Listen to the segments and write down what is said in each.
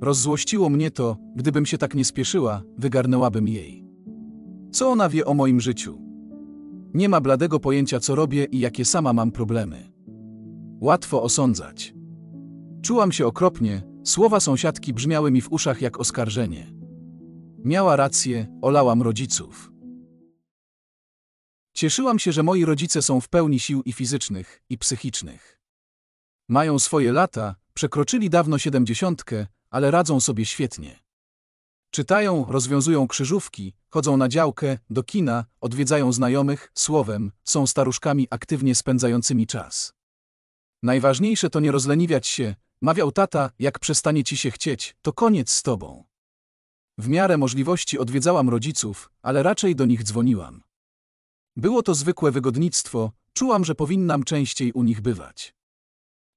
Rozzłościło mnie to, gdybym się tak nie spieszyła, wygarnęłabym jej. Co ona wie o moim życiu? Nie ma bladego pojęcia, co robię i jakie sama mam problemy. Łatwo osądzać. Czułam się okropnie, słowa sąsiadki brzmiały mi w uszach jak oskarżenie. Miała rację, olałam rodziców. Cieszyłam się, że moi rodzice są w pełni sił i fizycznych, i psychicznych. Mają swoje lata, przekroczyli dawno siedemdziesiątkę, ale radzą sobie świetnie. Czytają, rozwiązują krzyżówki, chodzą na działkę, do kina, odwiedzają znajomych, słowem, są staruszkami aktywnie spędzającymi czas. Najważniejsze to nie rozleniwiać się, mawiał tata, jak przestanie ci się chcieć, to koniec z tobą. W miarę możliwości odwiedzałam rodziców, ale raczej do nich dzwoniłam. Było to zwykłe wygodnictwo, czułam, że powinnam częściej u nich bywać.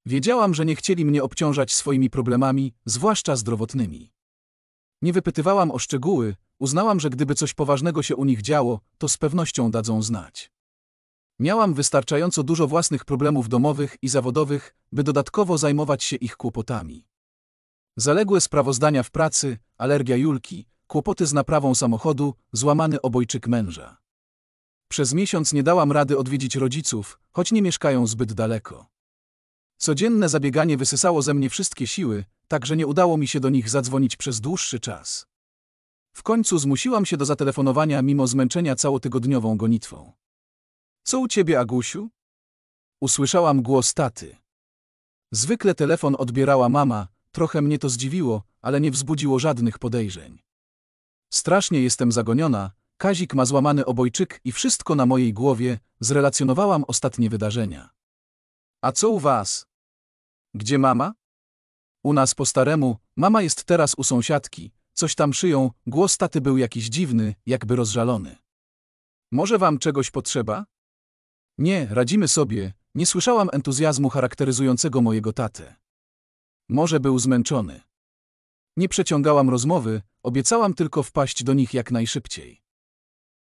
Wiedziałam, że nie chcieli mnie obciążać swoimi problemami, zwłaszcza zdrowotnymi. Nie wypytywałam o szczegóły, uznałam, że gdyby coś poważnego się u nich działo, to z pewnością dadzą znać. Miałam wystarczająco dużo własnych problemów domowych i zawodowych, by dodatkowo zajmować się ich kłopotami. Zaległe sprawozdania w pracy, alergia Julki, kłopoty z naprawą samochodu, złamany obojczyk męża. Przez miesiąc nie dałam rady odwiedzić rodziców, choć nie mieszkają zbyt daleko. Codzienne zabieganie wysysało ze mnie wszystkie siły, tak że nie udało mi się do nich zadzwonić przez dłuższy czas. W końcu zmusiłam się do zatelefonowania mimo zmęczenia całotygodniową gonitwą. Co u ciebie, Agusiu? Usłyszałam głos taty. Zwykle telefon odbierała mama, trochę mnie to zdziwiło, ale nie wzbudziło żadnych podejrzeń. Strasznie jestem zagoniona, Kazik ma złamany obojczyk i wszystko na mojej głowie, zrelacjonowałam ostatnie wydarzenia. A co u was? Gdzie mama? U nas po staremu, mama jest teraz u sąsiadki, coś tam szyją, głos taty był jakiś dziwny, jakby rozżalony. Może wam czegoś potrzeba? Nie, radzimy sobie, nie słyszałam entuzjazmu charakteryzującego mojego taty. Może był zmęczony. Nie przeciągałam rozmowy, obiecałam tylko wpaść do nich jak najszybciej.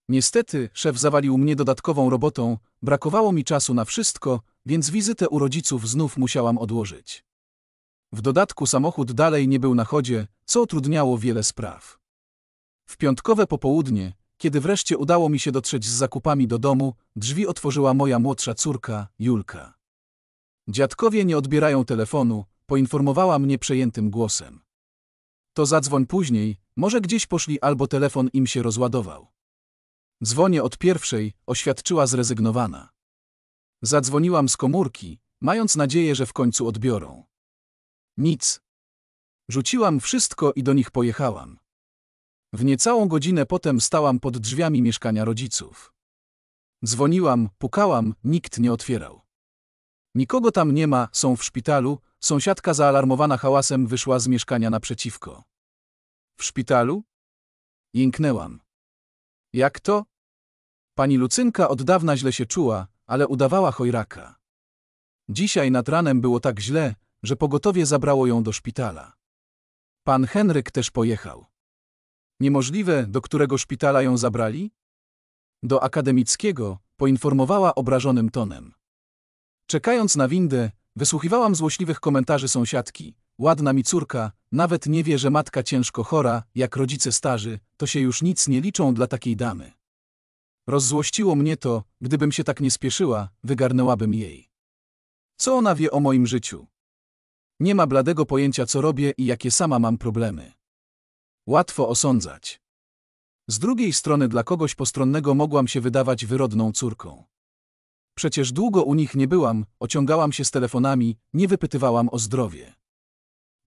Niestety, szef zawalił mnie dodatkową robotą, brakowało mi czasu na wszystko, więc wizytę u rodziców znów musiałam odłożyć. W dodatku samochód dalej nie był na chodzie, co utrudniało wiele spraw. W piątkowe popołudnie, kiedy wreszcie udało mi się dotrzeć z zakupami do domu, drzwi otworzyła moja młodsza córka, Julka. Dziadkowie nie odbierają telefonu, poinformowała mnie przejętym głosem. To zadzwoń później, może gdzieś poszli albo telefon im się rozładował. Dzwonię od pierwszej, oświadczyła zrezygnowana. Zadzwoniłam z komórki, mając nadzieję, że w końcu odbiorą. Nic. Rzuciłam wszystko i do nich pojechałam. W niecałą godzinę potem stałam pod drzwiami mieszkania rodziców. Dzwoniłam, pukałam, nikt nie otwierał. Nikogo tam nie ma, są w szpitalu, sąsiadka zaalarmowana hałasem wyszła z mieszkania naprzeciwko. W szpitalu? Jęknęłam. Jak to? Pani Lucynka od dawna źle się czuła, ale udawała chojraka. Dzisiaj nad ranem było tak źle, że pogotowie zabrało ją do szpitala. Pan Henryk też pojechał. Niemożliwe, do którego szpitala ją zabrali? Do akademickiego, poinformowała obrażonym tonem. Czekając na windę, wysłuchiwałam złośliwych komentarzy sąsiadki. Ładna mi córka, nawet nie wie, że matka ciężko chora, jak rodzice starzy, to się już nic nie liczą dla takiej damy. Rozzłościło mnie to, gdybym się tak nie spieszyła, wygarnęłabym jej. Co ona wie o moim życiu? Nie ma bladego pojęcia, co robię i jakie sama mam problemy. Łatwo osądzać. Z drugiej strony dla kogoś postronnego mogłam się wydawać wyrodną córką. Przecież długo u nich nie byłam, ociągałam się z telefonami, nie wypytywałam o zdrowie.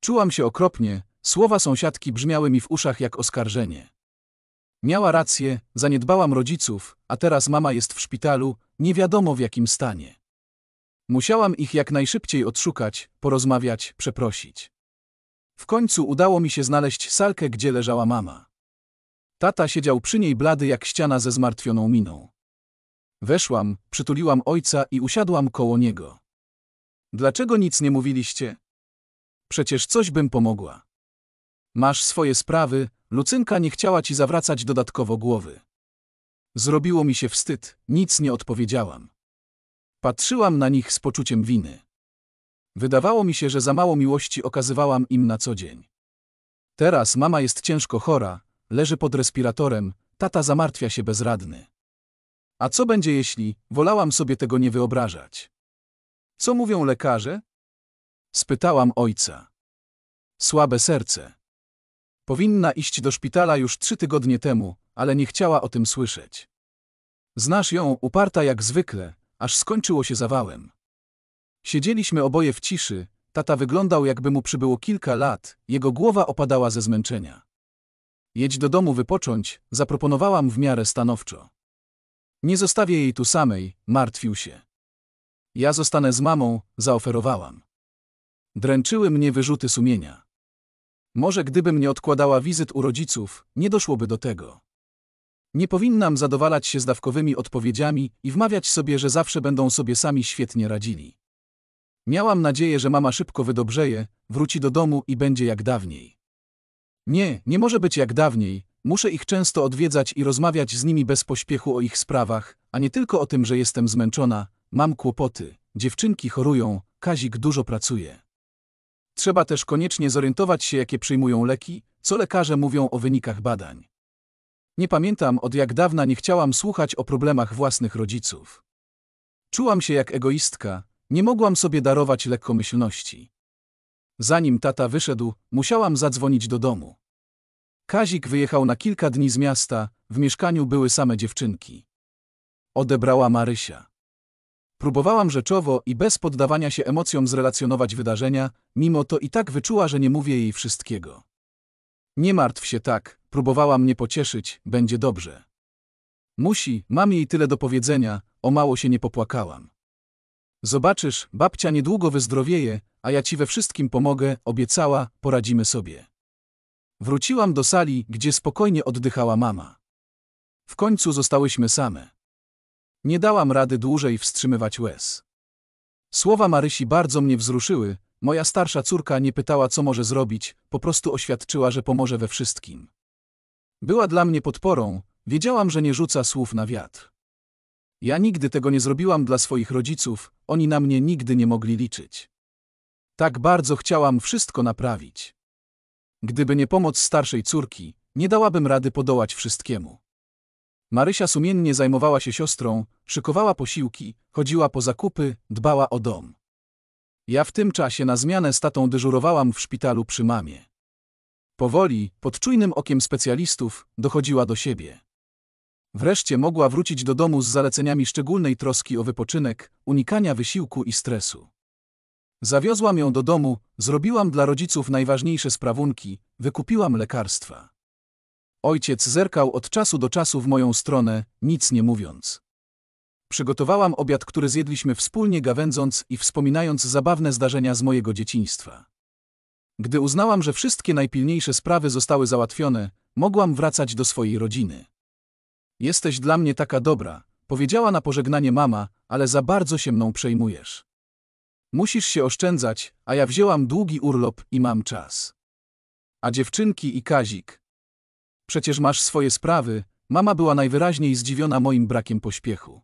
Czułam się okropnie, słowa sąsiadki brzmiały mi w uszach jak oskarżenie. Miała rację, zaniedbałam rodziców, a teraz mama jest w szpitalu, nie wiadomo w jakim stanie. Musiałam ich jak najszybciej odszukać, porozmawiać, przeprosić. W końcu udało mi się znaleźć salkę, gdzie leżała mama. Tata siedział przy niej blady jak ściana ze zmartwioną miną. Weszłam, przytuliłam ojca i usiadłam koło niego. Dlaczego nic nie mówiliście? Przecież coś bym pomogła. Masz swoje sprawy, Lucynka nie chciała ci zawracać dodatkowo głowy. Zrobiło mi się wstyd, nic nie odpowiedziałam. Patrzyłam na nich z poczuciem winy. Wydawało mi się, że za mało miłości okazywałam im na co dzień. Teraz mama jest ciężko chora, leży pod respiratorem, tata zamartwia się bezradny. A co będzie jeśli, wolałam sobie tego nie wyobrażać. Co mówią lekarze? Spytałam ojca. Słabe serce. Powinna iść do szpitala już trzy tygodnie temu, ale nie chciała o tym słyszeć. Znasz ją, uparta jak zwykle, aż skończyło się zawałem. Siedzieliśmy oboje w ciszy, tata wyglądał jakby mu przybyło kilka lat, jego głowa opadała ze zmęczenia. Jedź do domu wypocząć, zaproponowałam w miarę stanowczo. Nie zostawię jej tu samej, martwił się. Ja zostanę z mamą, zaoferowałam. Dręczyły mnie wyrzuty sumienia. Może gdybym nie odkładała wizyt u rodziców, nie doszłoby do tego. Nie powinnam zadowalać się z dawkowymi odpowiedziami i wmawiać sobie, że zawsze będą sobie sami świetnie radzili. Miałam nadzieję, że mama szybko wydobrzeje, wróci do domu i będzie jak dawniej. Nie, nie może być jak dawniej, muszę ich często odwiedzać i rozmawiać z nimi bez pośpiechu o ich sprawach, a nie tylko o tym, że jestem zmęczona, mam kłopoty, dziewczynki chorują, Kazik dużo pracuje. Trzeba też koniecznie zorientować się, jakie przyjmują leki, co lekarze mówią o wynikach badań. Nie pamiętam, od jak dawna nie chciałam słuchać o problemach własnych rodziców. Czułam się jak egoistka, nie mogłam sobie darować lekkomyślności. Zanim tata wyszedł, musiałam zadzwonić do domu. Kazik wyjechał na kilka dni z miasta, w mieszkaniu były same dziewczynki. Odebrała Marysia. Próbowałam rzeczowo i bez poddawania się emocjom zrelacjonować wydarzenia, mimo to i tak wyczuła, że nie mówię jej wszystkiego. Nie martw się tak, próbowała mnie pocieszyć, będzie dobrze. Musi, mam jej tyle do powiedzenia, o mało się nie popłakałam. Zobaczysz, babcia niedługo wyzdrowieje, a ja ci we wszystkim pomogę, obiecała, poradzimy sobie. Wróciłam do sali, gdzie spokojnie oddychała mama. W końcu zostałyśmy same. Nie dałam rady dłużej wstrzymywać łez. Słowa Marysi bardzo mnie wzruszyły, moja starsza córka nie pytała, co może zrobić, po prostu oświadczyła, że pomoże we wszystkim. Była dla mnie podporą, wiedziałam, że nie rzuca słów na wiatr. Ja nigdy tego nie zrobiłam dla swoich rodziców, oni na mnie nigdy nie mogli liczyć. Tak bardzo chciałam wszystko naprawić. Gdyby nie pomoc starszej córki, nie dałabym rady podołać wszystkiemu. Marysia sumiennie zajmowała się siostrą, szykowała posiłki, chodziła po zakupy, dbała o dom. Ja w tym czasie na zmianę z tatą dyżurowałam w szpitalu przy mamie. Powoli, pod czujnym okiem specjalistów, dochodziła do siebie. Wreszcie mogła wrócić do domu z zaleceniami szczególnej troski o wypoczynek, unikania wysiłku i stresu. Zawiozłam ją do domu, zrobiłam dla rodziców najważniejsze sprawunki, wykupiłam lekarstwa. Ojciec zerkał od czasu do czasu w moją stronę, nic nie mówiąc. Przygotowałam obiad, który zjedliśmy wspólnie gawędząc i wspominając zabawne zdarzenia z mojego dzieciństwa. Gdy uznałam, że wszystkie najpilniejsze sprawy zostały załatwione, mogłam wracać do swojej rodziny. Jesteś dla mnie taka dobra, powiedziała na pożegnanie mama, ale za bardzo się mną przejmujesz. Musisz się oszczędzać, a ja wzięłam długi urlop i mam czas. A dziewczynki i Kazik, Przecież masz swoje sprawy, mama była najwyraźniej zdziwiona moim brakiem pośpiechu.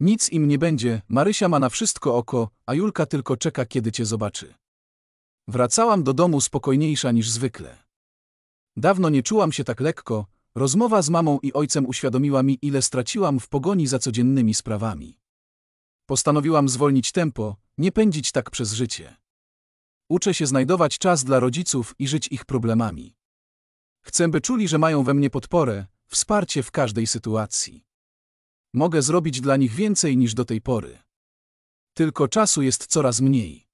Nic im nie będzie, Marysia ma na wszystko oko, a Julka tylko czeka, kiedy cię zobaczy. Wracałam do domu spokojniejsza niż zwykle. Dawno nie czułam się tak lekko, rozmowa z mamą i ojcem uświadomiła mi, ile straciłam w pogoni za codziennymi sprawami. Postanowiłam zwolnić tempo, nie pędzić tak przez życie. Uczę się znajdować czas dla rodziców i żyć ich problemami. Chcę, by czuli, że mają we mnie podporę, wsparcie w każdej sytuacji. Mogę zrobić dla nich więcej niż do tej pory. Tylko czasu jest coraz mniej.